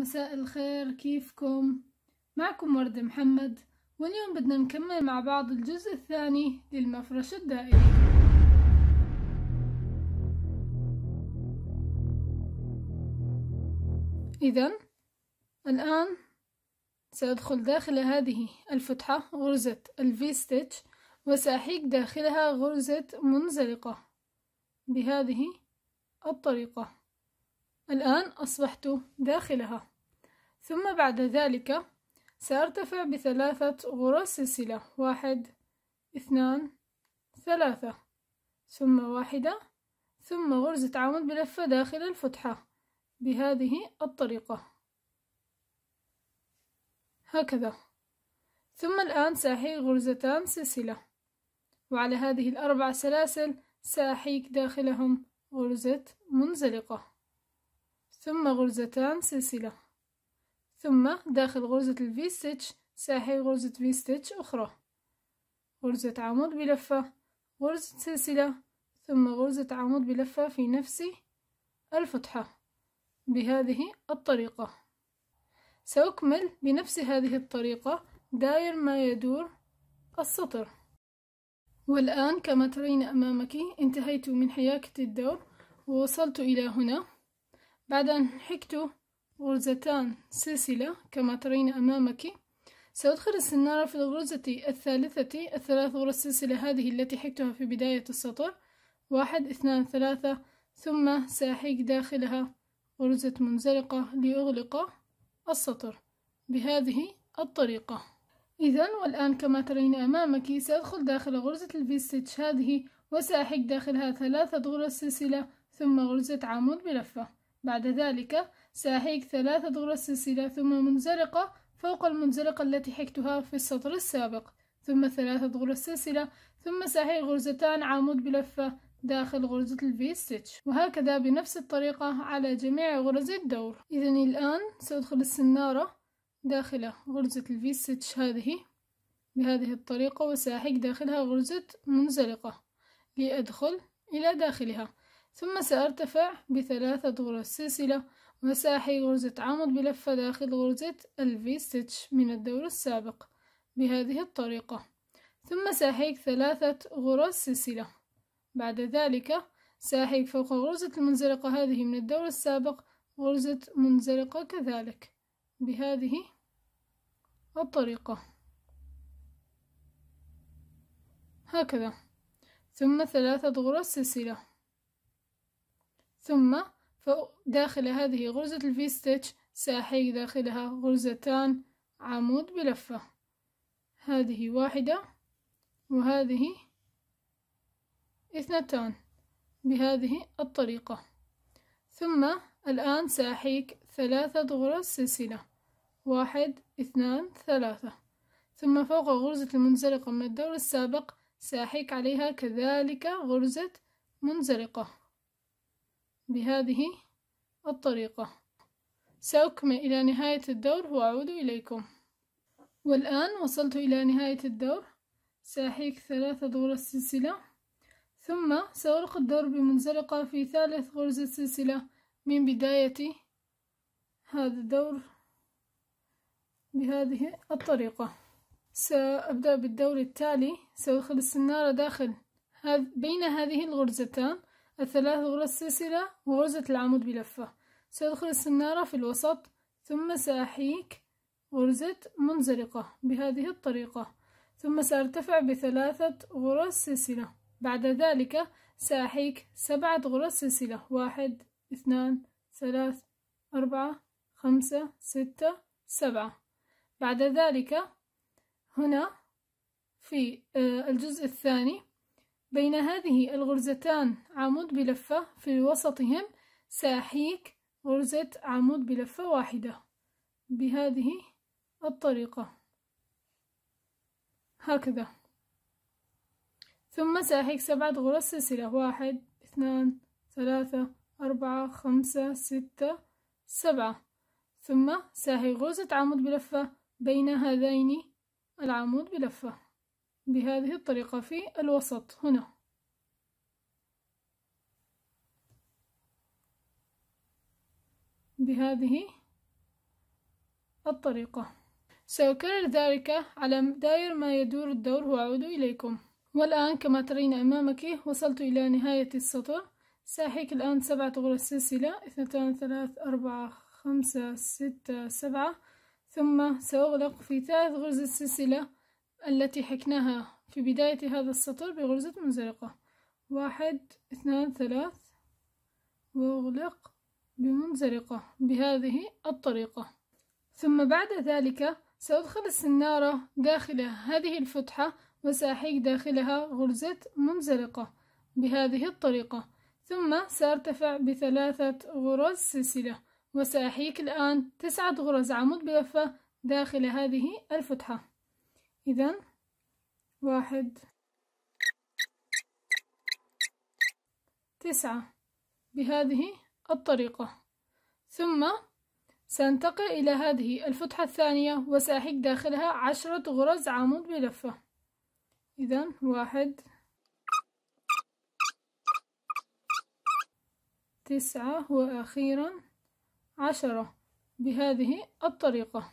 مساء الخير كيفكم معكم ورد محمد واليوم بدنا نكمل مع بعض الجزء الثاني للمفرش الدائري إذا الآن سأدخل داخل هذه الفتحة غرزة الفي ستيتش وسأحيك داخلها غرزة منزلقة بهذه الطريقة الآن أصبحت داخلها ثم بعد ذلك سأرتفع بثلاثة غرز سلسلة واحد اثنان ثلاثة ثم واحدة ثم غرزة عمود بلفة داخل الفتحة بهذه الطريقة هكذا ثم الآن سأحيك غرزتان سلسلة وعلى هذه الأربع سلاسل سأحيك داخلهم غرزة منزلقة ثم غرزتان سلسلة ثم داخل غرزة الفي ستيتش ساحي غرزة في ستيتش أخرى غرزة عمود بلفة غرزة سلسلة ثم غرزة عمود بلفة في نفس الفتحة بهذه الطريقة سأكمل بنفس هذه الطريقة داير ما يدور السطر والآن كما ترين أمامك انتهيت من حياكة الدور ووصلت إلى هنا بعد أن حكت غرزتان سلسلة كما ترين أمامك سأدخل السنارة في الغرزة الثالثة الثلاث غرز سلسلة هذه التي حكتها في بداية السطر واحد اثنان ثلاثة ثم سأحيك داخلها غرزة منزلقة لأغلق السطر بهذه الطريقة إذا والآن كما ترين أمامك سأدخل داخل غرزة ستيتش هذه وسأحيك داخلها ثلاثة غرز سلسلة ثم غرزة عمود بلفة بعد ذلك سأحيك ثلاثة غرز سلسلة ثم منزلقة فوق المنزلقة التي حكتها في السطر السابق ثم ثلاثة غرز سلسلة ثم سأحيك غرزتان عمود بلفة داخل غرزة الفي ستيتش وهكذا بنفس الطريقة على جميع غرز الدور إذا الآن سأدخل السنارة داخل غرزة الفي ستيتش هذه بهذه الطريقة وسأحيك داخلها غرزة منزلقة لأدخل إلى داخلها ثم سأرتفع بثلاثة غرز سلسلة مساحي غرزة عمود بلفة داخل غرزة الفي ستيتش من الدور السابق بهذه الطريقة ثم ساحيك ثلاثة غرز سلسلة بعد ذلك ساحيك فوق غرزة المنزلقة هذه من الدور السابق غرزة منزلقة كذلك بهذه الطريقة هكذا ثم ثلاثة غرز سلسلة ثم فداخل هذه غرزة الفي ستيتش سأحيك داخلها غرزتان عمود بلفة هذه واحدة وهذه اثنتان بهذه الطريقة ثم الآن سأحيك ثلاثة غرز سلسلة واحد اثنان ثلاثة ثم فوق غرزة المنزلقة من الدور السابق سأحيك عليها كذلك غرزة منزلقة بهذه الطريقة سأكمل إلى نهاية الدور وأعود إليكم والآن وصلت إلى نهاية الدور سأحيك ثلاثة دور السلسلة ثم سأرق الدور بمنزلقة في ثالث غرزة سلسلة من بداية هذا الدور بهذه الطريقة سأبدأ بالدور التالي سأدخل السنارة داخل بين هذه الغرزتان الثلاث غرز سلسلة وغرزة العمود بلفة سأدخل السنارة في الوسط ثم سأحيك غرزة منزلقة بهذه الطريقة ثم سأرتفع بثلاثة غرز سلسلة بعد ذلك سأحيك سبعة غرز سلسلة واحد اثنان ثلاث أربعة خمسة ستة سبعة بعد ذلك هنا في آه، الجزء الثاني بين هذه الغرزتان عمود بلفة في وسطهم سأحيك غرزة عمود بلفة واحدة بهذه الطريقة هكذا ثم سأحيك سبعة غرز سلسلة واحد اثنان ثلاثة أربعة خمسة ستة سبعة ثم سأحيك غرزة عمود بلفة بين هذين العمود بلفة بهذه الطريقة في الوسط هنا بهذه الطريقة سأكرر ذلك على دائر ما يدور الدور وأعود إليكم والآن كما ترين أمامك وصلت إلى نهاية السطر سأحيك الآن سبعة غرز سلسلة اثنتان ثلاث أربعة خمسة ستة سبعة ثم سأغلق في ثالث غرز السلسلة التي حكناها في بداية هذا السطر بغرزة منزلقة واحد اثنان ثلاث وأغلق بمنزلقة بهذه الطريقة ثم بعد ذلك سأدخل السنارة داخل هذه الفتحة وسأحيك داخلها غرزة منزلقة بهذه الطريقة ثم سأرتفع بثلاثة غرز سلسلة وسأحيك الآن تسعة غرز عمود بلفة داخل هذه الفتحة إذا واحد تسعة بهذه الطريقة ثم سأنتقل إلى هذه الفتحة الثانية وسأحك داخلها عشرة غرز عمود بلفة إذا واحد تسعة وأخيرا عشرة بهذه الطريقة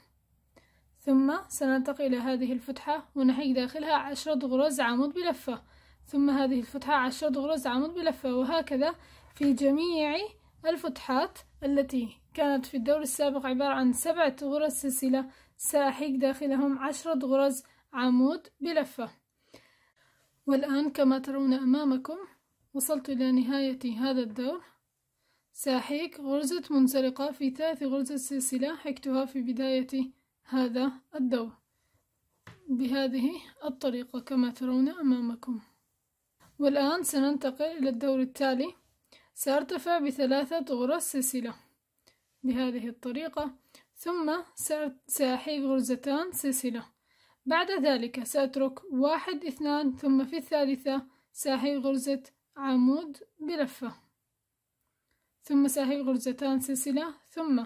ثم سننتقل إلى هذه الفتحة ونحيك داخلها عشرة غرز عمود بلفة ثم هذه الفتحة عشرة غرز عمود بلفة وهكذا في جميع الفتحات التي كانت في الدور السابق عبارة عن سبعة غرز سلسلة سأحيك داخلهم عشرة غرز عمود بلفة والآن كما ترون أمامكم وصلت إلى نهاية هذا الدور سأحيك غرزة منزلقة في ثلاث غرزة سلسلة حكتها في بداية هذا الدواء بهذه الطريقة كما ترون أمامكم والآن سننتقل إلى الدور التالي سأرتفع بثلاثة غرز سلسلة بهذه الطريقة ثم سأحيك غرزتان سلسلة بعد ذلك سأترك واحد اثنان ثم في الثالثة سأحيك غرزة عمود بلفة ثم سأحيك غرزتان سلسلة ثم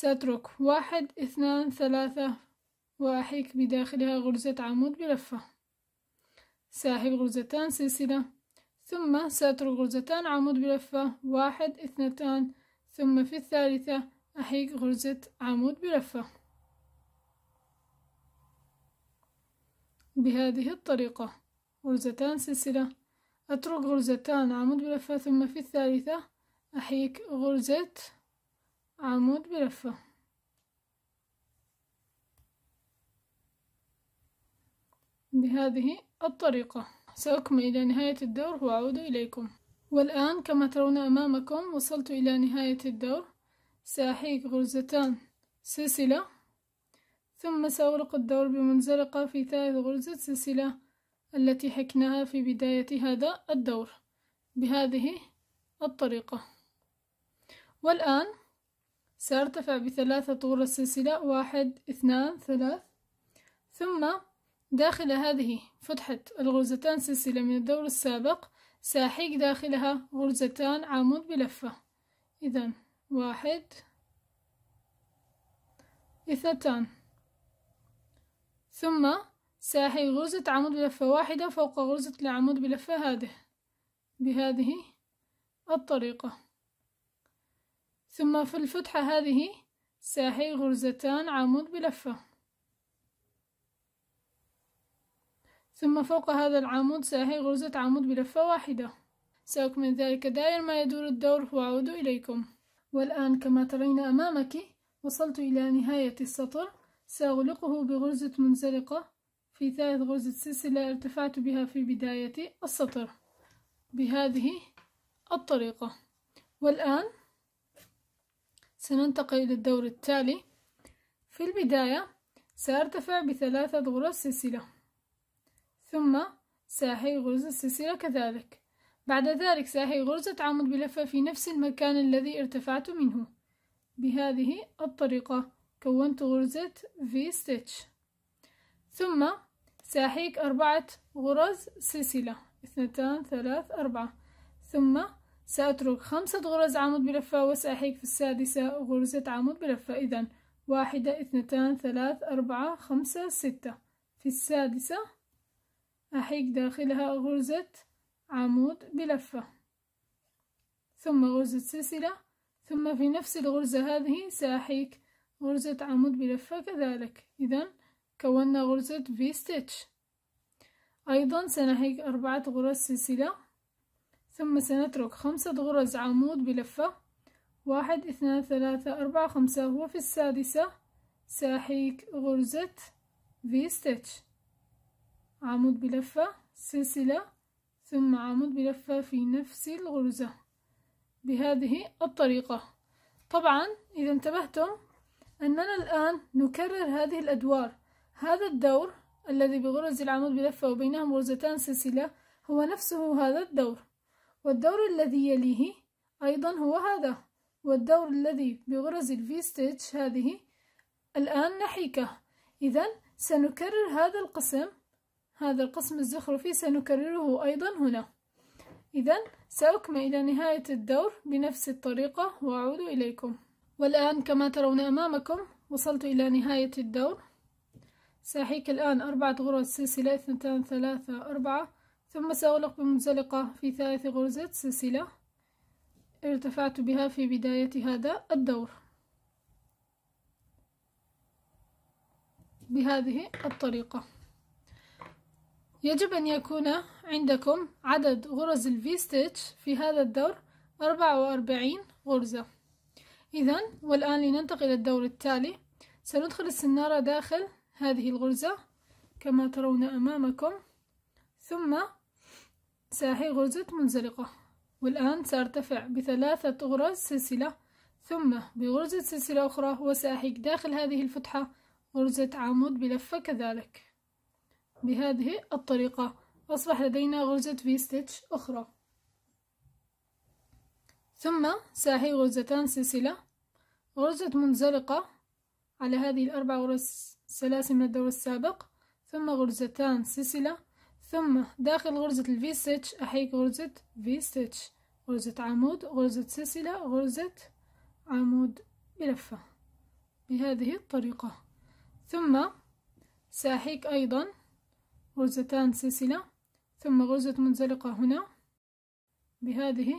سأترك واحد اثنان ثلاثة وأحيك بداخلها غرزة عمود بلفة ساحب غرزتان سلسلة ثم سأترك غرزتان عمود بلفة واحد اثنتان ثم في الثالثة أحيك غرزة عمود بلفة بهذه الطريقة غرزتان سلسلة أترك غرزتان عمود بلفة ثم في الثالثة أحيك غرزة عمود بلفة بهذه الطريقة سأكمل إلى نهاية الدور وأعود إليكم والآن كما ترون أمامكم وصلت إلى نهاية الدور سأحيك غرزتان سلسلة ثم سأغلق الدور بمنزلقة في ثالث غرزة سلسلة التي حكناها في بداية هذا الدور بهذه الطريقة والآن سأرتفع بثلاثة طول السلسلة واحد اثنان ثلاث ثم داخل هذه فتحة الغرزتان سلسلة من الدور السابق سأحيك داخلها غرزتان عمود بلفة إذا واحد اثنتان ثم سأحيك غرزة عمود بلفة واحدة فوق غرزة العمود بلفة هذه بهذه الطريقة ثم في الفتحة هذه ساحي غرزتان عمود بلفة ثم فوق هذا العمود ساحي غرزة عمود بلفة واحدة سأكمل ذلك دائر ما يدور الدور وأعود إليكم والآن كما ترين أمامك وصلت إلى نهاية السطر سأغلقه بغرزة منزلقة في ثالث غرزة سلسلة ارتفعت بها في بداية السطر بهذه الطريقة والآن سننتقل إلى الدور التالي في البداية سأرتفع بثلاثة غرز سلسلة ثم ساحي غرزة السلسلة كذلك بعد ذلك ساحي غرزة عمود بلفة في نفس المكان الذي ارتفعت منه بهذه الطريقة كونت غرزة في ستيتش ثم سأحيك أربعة غرز سلسلة اثنتان ثلاث أربعة ثم سأترك خمسة غرز عمود بلفة وسأحيك في السادسة غرزة عمود بلفة إذا واحدة اثنتان ثلاث أربعة خمسة ستة في السادسة أحيك داخلها غرزة عمود بلفة ثم غرزة سلسلة ثم في نفس الغرزة هذه سأحيك غرزة عمود بلفة كذلك إذا كونا غرزة في ستيتش أيضا سنحيك أربعة غرز سلسلة ثم سنترك خمسة غرز عمود بلفة واحد اثنان ثلاثة أربعة خمسة وفي السادسة سأحيك غرزة في ستيتش عمود بلفة سلسلة ثم عمود بلفة في نفس الغرزة بهذه الطريقة طبعا إذا انتبهتم أننا الآن نكرر هذه الأدوار هذا الدور الذي بغرز العمود بلفة وبينهم غرزتان سلسلة هو نفسه هذا الدور والدور الذي يليه أيضا هو هذا والدور الذي بغرز الفي ستيتش هذه الآن نحيكه إذا سنكرر هذا القسم هذا القسم الزخرفي سنكرره أيضا هنا إذا سأكمل إلى نهاية الدور بنفس الطريقة وأعود إليكم والآن كما ترون أمامكم وصلت إلى نهاية الدور سأحيك الآن أربعة غرز سلسلة اثنتان ثلاثة أربعة ثم سأغلق بمنزلقة في ثالث غرزة سلسلة ارتفعت بها في بداية هذا الدور بهذه الطريقة يجب أن يكون عندكم عدد غرز الفي ستيتش في هذا الدور أربعة وأربعين غرزة إذا والآن لننتقل الدور التالي سندخل السنارة داخل هذه الغرزة كما ترون أمامكم ثم ساحي غرزة منزلقة والآن سأرتفع بثلاثة غرز سلسلة ثم بغرزة سلسلة أخرى وسأحيك داخل هذه الفتحة غرزة عمود بلفة كذلك بهذه الطريقة أصبح لدينا غرزة في ستيتش أخرى ثم ساحي غرزتان سلسلة غرزة منزلقة على هذه الأربع غرز سلاسل من الدور السابق ثم غرزتان سلسلة ثم داخل غرزة الفي ستش أحيك غرزة في ستش غرزة عمود غرزة سلسلة غرزة عمود بلفة بهذه الطريقة ثم سأحيك أيضا غرزتان سلسلة ثم غرزة منزلقة هنا بهذه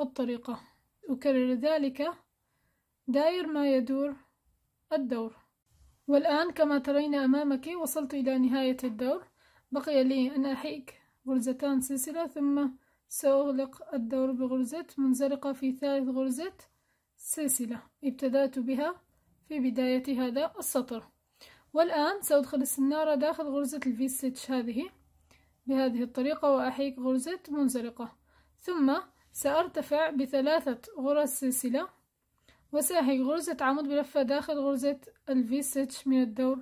الطريقة أكرر ذلك داير ما يدور الدور والآن كما ترين أمامك وصلت إلى نهاية الدور بقي لي أن أحيك غرزتان سلسلة ثم سأغلق الدور بغرزة منزلقة في ثالث غرزة سلسلة ابتدأت بها في بداية هذا السطر والآن سأدخل السنارة داخل غرزة الفي ستش هذه بهذه الطريقة وأحيك غرزة منزلقة ثم سأرتفع بثلاثة غرز سلسلة وسأحيك غرزة عمود بلفة داخل غرزة الفي ستش من الدور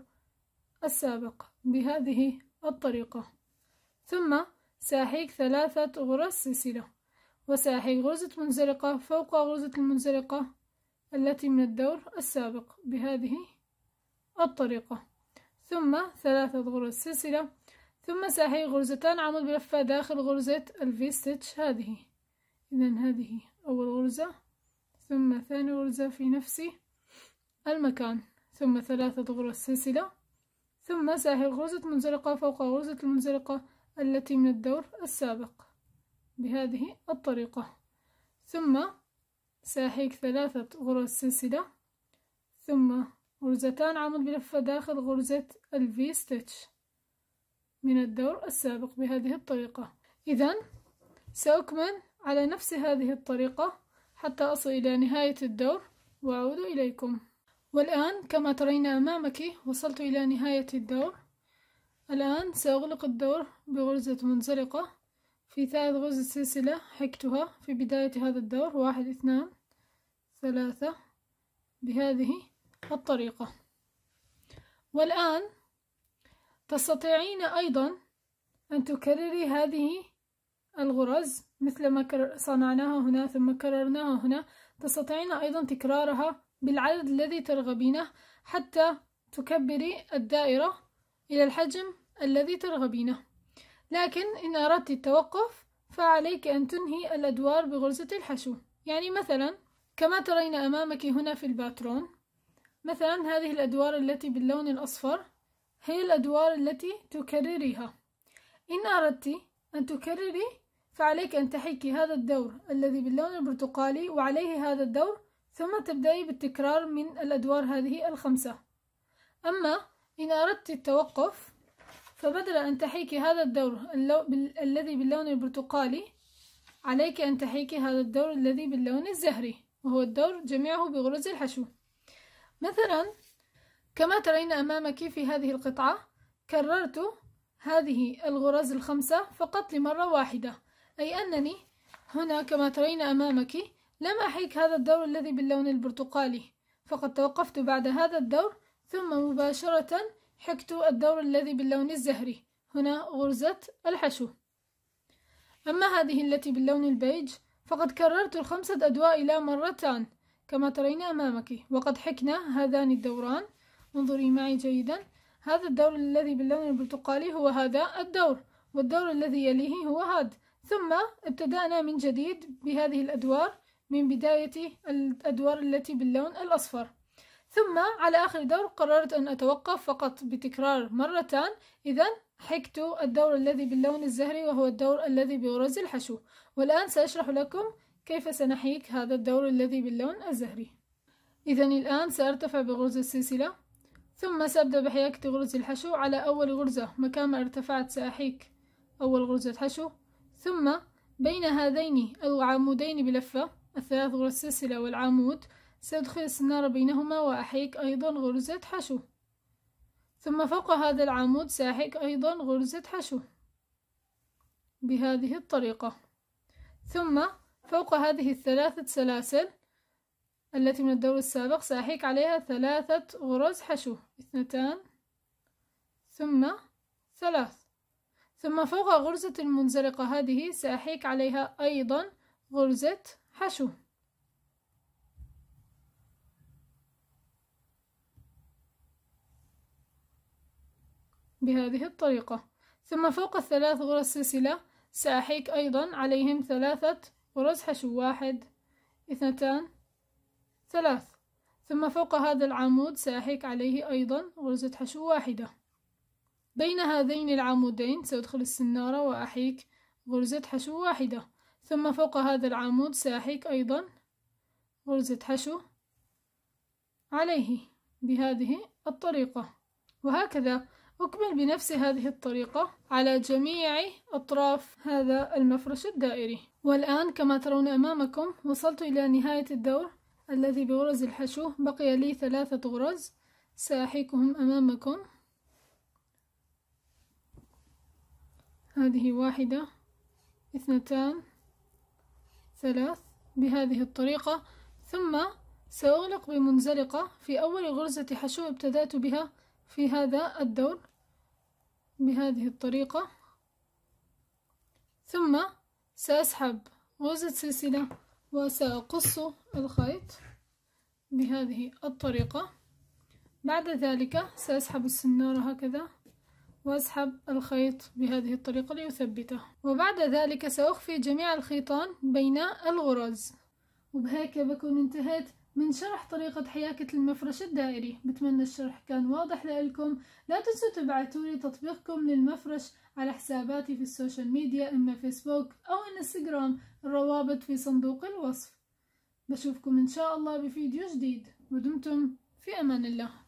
السابق بهذه الطريقة ثم ساحيك ثلاثة غرز سلسلة وساحيك غرزة منزلقة فوق غرزة المنزلقة التي من الدور السابق بهذه الطريقة ثم ثلاثة غرز سلسلة ثم ساحي غرزتان عمود بلفة داخل غرزة الفي ستيتش هذه إذا هذه أول غرزة ثم ثاني غرزة في نفس المكان ثم ثلاثة غرز سلسلة ثم سهل غرزة منزلقة فوق غرزة المنزلقة التي من الدور السابق بهذه الطريقة ثم ساحيك ثلاثة غرز سلسلة ثم غرزتان عمود بلفة داخل غرزة الفي ستيتش من الدور السابق بهذه الطريقة إذا سأكمل على نفس هذه الطريقة حتى أصل إلى نهاية الدور وأعود إليكم والآن كما ترين أمامك وصلت إلى نهاية الدور الآن سأغلق الدور بغرزة منزلقة في ثالث غرزة سلسلة حكتها في بداية هذا الدور واحد اثنان ثلاثة بهذه الطريقة والآن تستطيعين أيضا أن تكرري هذه الغرز مثل ما صنعناها هنا ثم كررناها هنا تستطيعين أيضا تكرارها بالعدد الذي ترغبينه حتى تكبري الدائرة إلى الحجم الذي ترغبينه لكن إن أردت التوقف فعليك أن تنهي الأدوار بغرزة الحشو يعني مثلا كما ترين أمامك هنا في الباترون مثلا هذه الأدوار التي باللون الأصفر هي الأدوار التي تكرريها إن أردت أن تكرري فعليك أن تحكي هذا الدور الذي باللون البرتقالي وعليه هذا الدور ثم تبدأي بالتكرار من الأدوار هذه الخمسة أما إن أردت التوقف فبدل أن تحيكي هذا الدور اللو... بال... الذي باللون البرتقالي عليك أن تحيكي هذا الدور الذي باللون الزهري وهو الدور جميعه بغرز الحشو مثلا كما ترين أمامك في هذه القطعة كررت هذه الغرز الخمسة فقط لمرة واحدة أي أنني هنا كما ترين أمامك لم أحيك هذا الدور الذي باللون البرتقالي فقد توقفت بعد هذا الدور ثم مباشرة حكت الدور الذي باللون الزهري هنا غرزة الحشو أما هذه التي باللون البيج فقد كررت الخمسة أدواء إلى مرتان كما ترين أمامك وقد حكنا هذان الدوران انظري معي جيدا هذا الدور الذي باللون البرتقالي هو هذا الدور والدور الذي يليه هو هذا ثم ابتدأنا من جديد بهذه الأدوار من بداية الأدوار التي باللون الأصفر ثم على آخر دور قررت أن أتوقف فقط بتكرار مرتان إذا حكت الدور الذي باللون الزهري وهو الدور الذي بغرز الحشو والآن سأشرح لكم كيف سنحيك هذا الدور الذي باللون الزهري إذا الآن سأرتفع بغرزة السلسلة ثم سأبدأ بحياكة غرز الحشو على أول غرزة مكان ما ارتفعت سأحيك أول غرزة حشو ثم بين هذين العمودين بلفة الثلاث غرز السلسلة والعمود سأدخل السنارة بينهما وأحيك أيضا غرزة حشو ثم فوق هذا العمود سأحيك أيضا غرزة حشو بهذه الطريقة ثم فوق هذه الثلاثة سلاسل التي من الدور السابق سأحيك عليها ثلاثة غرز حشو اثنتان ثم ثلاث ثم فوق غرزة المنزلقة هذه سأحيك عليها أيضا غرزة حشو بهذه الطريقة ثم فوق الثلاث غرز سلسلة سأحيك أيضا عليهم ثلاثة غرز حشو واحد اثنتان ثلاث ثم فوق هذا العمود سأحيك عليه أيضا غرزة حشو واحدة بين هذين العمودين سأدخل السنارة وأحيك غرزة حشو واحدة ثم فوق هذا العمود سأحيك أيضا غرزة حشو عليه بهذه الطريقة وهكذا أكمل بنفس هذه الطريقة على جميع أطراف هذا المفرش الدائري والآن كما ترون أمامكم وصلت إلى نهاية الدور الذي بغرز الحشو بقي لي ثلاثة غرز سأحيكهم أمامكم هذه واحدة اثنتان ثلاث بهذه الطريقة ثم سأغلق بمنزلقة في أول غرزة حشو ابتدأت بها في هذا الدور بهذه الطريقة ثم سأسحب غرزة سلسلة وسأقص الخيط بهذه الطريقة بعد ذلك سأسحب السنارة هكذا وأسحب الخيط بهذه الطريقة ليثبته وبعد ذلك سأخفي جميع الخيطان بين الغرز وبهيك بكون انتهيت من شرح طريقة حياكة المفرش الدائري بتمنى الشرح كان واضح لكم لا تنسوا تبعتوا لي تطبيقكم للمفرش على حساباتي في السوشيال ميديا إما فيسبوك أو انستغرام الروابط في صندوق الوصف بشوفكم إن شاء الله بفيديو جديد ودمتم في أمان الله